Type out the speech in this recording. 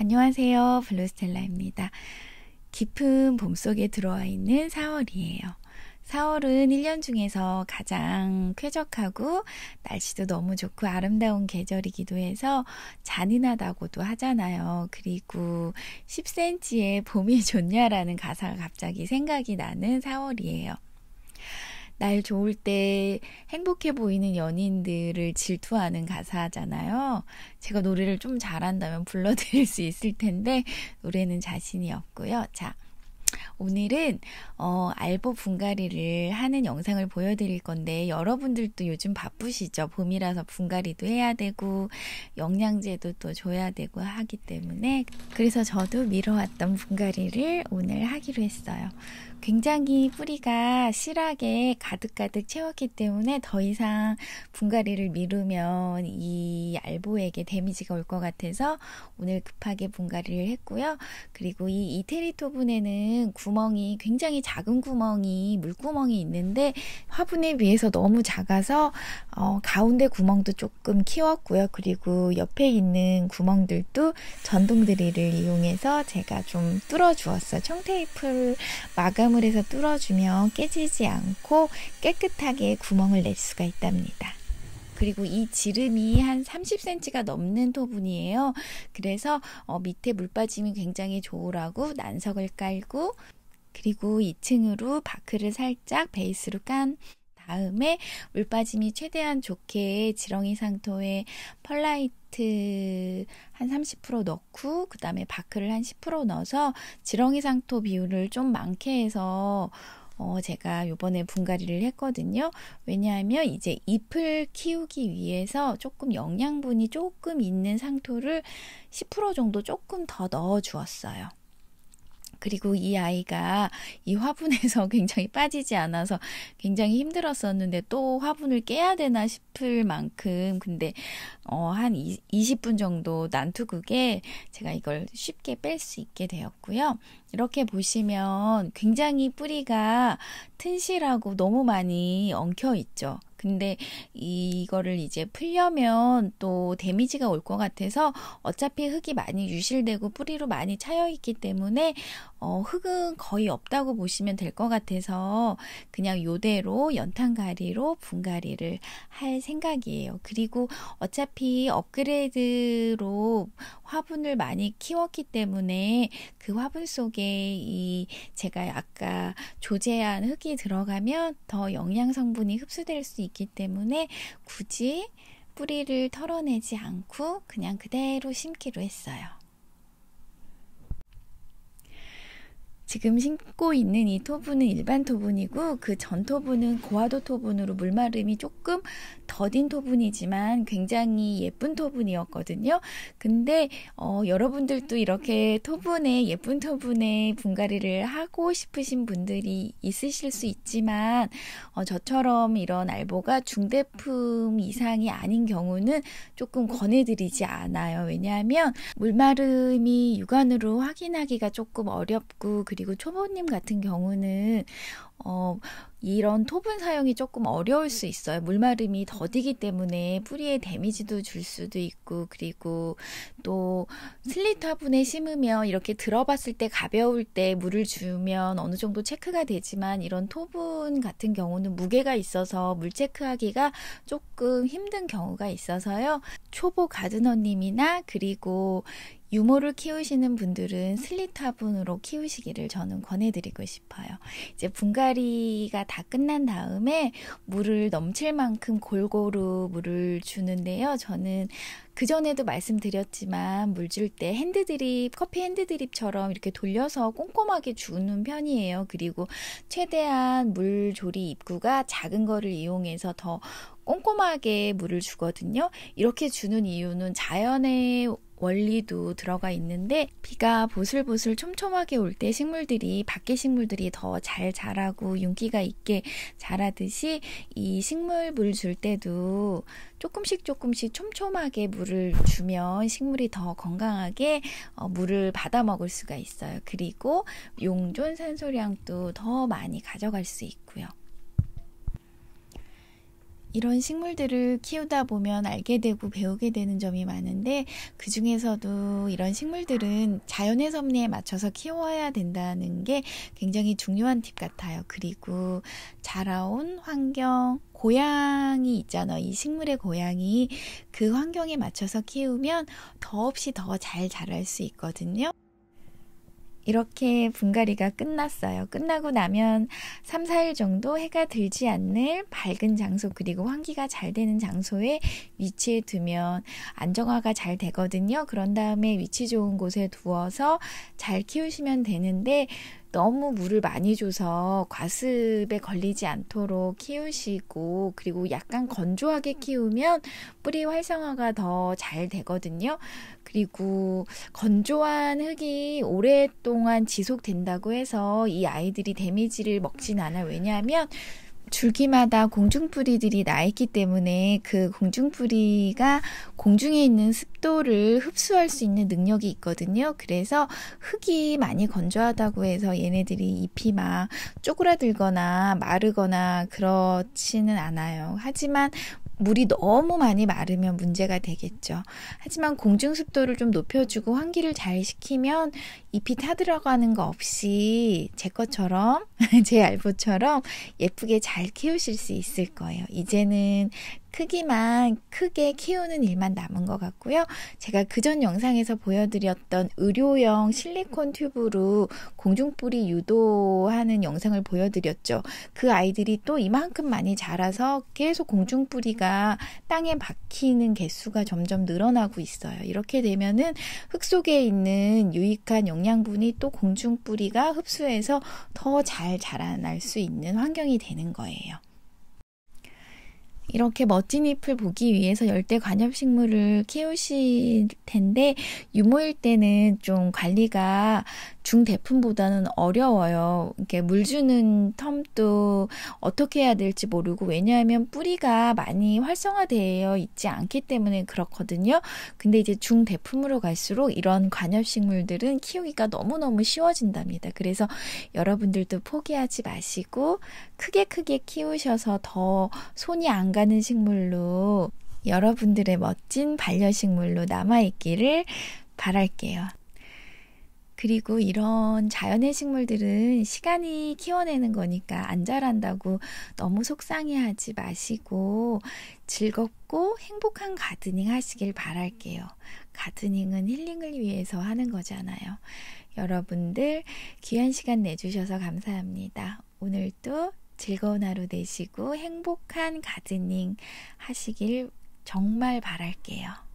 안녕하세요. 블루스텔라입니다. 깊은 봄 속에 들어와 있는 4월이에요. 4월은 1년 중에서 가장 쾌적하고 날씨도 너무 좋고 아름다운 계절이기도 해서 잔인하다고도 하잖아요. 그리고 10cm의 봄이 좋냐라는 가사가 갑자기 생각이 나는 4월이에요. 날 좋을 때 행복해 보이는 연인들을 질투하는 가사잖아요. 제가 노래를 좀 잘한다면 불러드릴 수 있을 텐데, 노래는 자신이 없고요. 자, 오늘은 어, 알보 분갈이를 하는 영상을 보여드릴 건데 여러분들도 요즘 바쁘시죠? 봄이라서 분갈이도 해야 되고 영양제도 또 줘야 되고 하기 때문에 그래서 저도 미뤄왔던 분갈이를 오늘 하기로 했어요. 굉장히 뿌리가 실하게 가득가득 채웠기 때문에 더 이상 분갈이를 미루면 이 알보에게 데미지가 올 것 같아서 오늘 급하게 분갈이를 했고요. 그리고 이 이태리 토분에는 보면 구멍이 굉장히 작은 구멍이 물구멍이 있는데 화분에 비해서 너무 작아서 어, 가운데 구멍도 조금 키웠고요. 그리고 옆에 있는 구멍들도 전동 드릴을 이용해서 제가 좀 뚫어 주었어요. 청테이프를 마감을 해서 뚫어 주면 깨지지 않고 깨끗하게 구멍을 낼 수가 있답니다. 그리고 이 지름이 한 30cm가 넘는 토분이에요. 그래서 어, 밑에 물 빠짐이 굉장히 좋으라고 난석을 깔고 그리고 2층으로 바크를 살짝 베이스로 깐 다음에 물 빠짐이 최대한 좋게 지렁이 상토에 펄라이트 한 30% 넣고 그 다음에 바크를 한 10% 넣어서 지렁이 상토 비율을 좀 많게 해서 어, 제가 요번에 분갈이를 했거든요. 왜냐하면 이제 잎을 키우기 위해서 조금 영양분이 조금 있는 상토를 10% 정도 조금 더 넣어 주었어요. 그리고 이 아이가 이 화분에서 굉장히 빠지지 않아서 굉장히 힘들었었는데 또 화분을 깨야 되나 싶을 만큼 근데 어, 한 20분 정도 난투극에 제가 이걸 쉽게 뺄 수 있게 되었고요. 이렇게 보시면 굉장히 뿌리가 튼실하고 너무 많이 엉켜 있죠. 근데 이거를 이제 풀려면 또 데미지가 올 것 같아서 어차피 흙이 많이 유실되고 뿌리로 많이 차여 있기 때문에 어, 흙은 거의 없다고 보시면 될 것 같아서 그냥 요대로 연탄가리로 분갈이를 할 생각이에요. 그리고 어차피 업그레이드로 화분을 많이 키웠기 때문에 그 화분 속에 이 제가 아까 조제한 흙이 들어가면 더 영양 성분이 흡수될 수 있기 때문에 굳이 뿌리를 털어내지 않고 그냥 그대로 심기로 했어요. 지금 신고 있는 이 토분은 일반 토분이고 그 전 토분은 고화도 토분으로 물마름이 조금 더딘 토분이지만 굉장히 예쁜 토분이었거든요. 근데 어, 여러분들도 이렇게 토분에 예쁜 토분에 분갈이를 하고 싶으신 분들이 있으실 수 있지만 어, 저처럼 이런 알보가 중대품 이상이 아닌 경우는 조금 권해드리지 않아요. 왜냐하면 물마름이 육안으로 확인하기가 조금 어렵고 그리고 초보님 같은 경우는 어, 이런 토분 사용이 조금 어려울 수 있어요. 물마름이 더디기 때문에 뿌리에 데미지도 줄 수도 있고, 그리고 또 슬릿 화분에 심으면 이렇게 들어봤을 때 가벼울 때 물을 주면 어느 정도 체크가 되지만 이런 토분 같은 경우는 무게가 있어서 물 체크하기가 조금 힘든 경우가 있어서요. 초보 가드너님이나 그리고 유모를 키우시는 분들은 슬릿 화분으로 키우시기를 저는 권해드리고 싶어요. 이제 분갈 굴다리가 다 끝난 다음에 물을 넘칠 만큼 골고루 물을 주는데요. 저는 그전에도 말씀드렸지만 물 줄 때 핸드드립, 커피 핸드드립처럼 이렇게 돌려서 꼼꼼하게 주는 편이에요. 그리고 최대한 물 조리 입구가 작은 거를 이용해서 더 꼼꼼하게 물을 주거든요. 이렇게 주는 이유는 자연의 원리도 들어가 있는데 비가 보슬보슬 촘촘하게 올 때 식물들이 밖의 식물들이 더 잘 자라고 윤기가 있게 자라듯이 이 식물 물 줄 때도 조금씩 조금씩 촘촘하게 물을 주면 식물이 더 건강하게 어, 물을 받아 먹을 수가 있어요. 그리고 용존 산소량도 더 많이 가져갈 수 있고요. 이런 식물들을 키우다 보면 알게 되고 배우게 되는 점이 많은데 그 중에서도 이런 식물들은 자연의 섭리에 맞춰서 키워야 된다는 게 굉장히 중요한 팁 같아요. 그리고 자라온 환경, 고양이 있잖아. 이 식물의 고양이 그 환경에 맞춰서 키우면 더없이 더 잘 자랄 수 있거든요. 이렇게 분갈이가 끝났어요. 끝나고 나면 3, 4일 정도 해가 들지 않는 밝은 장소 그리고 환기가 잘 되는 장소에 위치해 두면 안정화가 잘 되거든요. 그런 다음에 위치 좋은 곳에 두어서 잘 키우시면 되는데 너무 물을 많이 줘서 과습에 걸리지 않도록 키우시고 그리고 약간 건조하게 키우면 뿌리 활성화가 더 잘 되거든요. 그리고 건조한 흙이 오랫동안 지속된다고 해서 이 아이들이 데미지를 먹진 않아요. 왜냐하면 줄기마다 공중뿌리들이 나 있기 때문에 그 공중뿌리가 공중에 있는 습도를 흡수할 수 있는 능력이 있거든요. 그래서 흙이 많이 건조하다고 해서 얘네들이 잎이 막 쪼그라들거나 마르거나 그렇지는 않아요. 하지만 물이 너무 많이 마르면 문제가 되겠죠. 하지만 공중 습도를 좀 높여주고 환기를 잘 시키면 잎이 타들어가는 거 없이 제 것처럼 제 알보처럼 예쁘게 잘 키우실 수 있을 거예요. 이제는 크기만 크게 키우는 일만 남은 것 같고요. 제가 그전 영상에서 보여드렸던 의료용 실리콘 튜브로 공중뿌리 유도하는 영상을 보여드렸죠. 그 아이들이 또 이만큼 많이 자라서 계속 공중뿌리가 땅에 박히는 개수가 점점 늘어나고 있어요. 이렇게 되면은 흙 속에 있는 유익한 영양분이 또 공중뿌리가 흡수해서 더 잘 자라날 수 있는 환경이 되는 거예요. 이렇게 멋진 잎을 보기 위해서 열대 관엽식물을 키우실 텐데 유모일 때는 좀 관리가 중대품보다는 어려워요. 이렇게 물 주는 텀도 어떻게 해야 될지 모르고 왜냐하면 뿌리가 많이 활성화되어 있지 않기 때문에 그렇거든요. 근데 이제 중대품으로 갈수록 이런 관엽식물들은 키우기가 너무너무 쉬워진답니다. 그래서 여러분들도 포기하지 마시고 크게 크게 키우셔서 더 손이 안 가는 식물로 여러분들의 멋진 반려식물로 남아있기를 바랄게요. 그리고 이런 자연의 식물들은 시간이 키워내는 거니까 안 자란다고 너무 속상해하지 마시고 즐겁고 행복한 가드닝 하시길 바랄게요. 가드닝은 힐링을 위해서 하는 거잖아요. 여러분들 귀한 시간 내주셔서 감사합니다. 오늘도 즐거운 하루 되시고 행복한 가드닝 하시길 정말 바랄게요.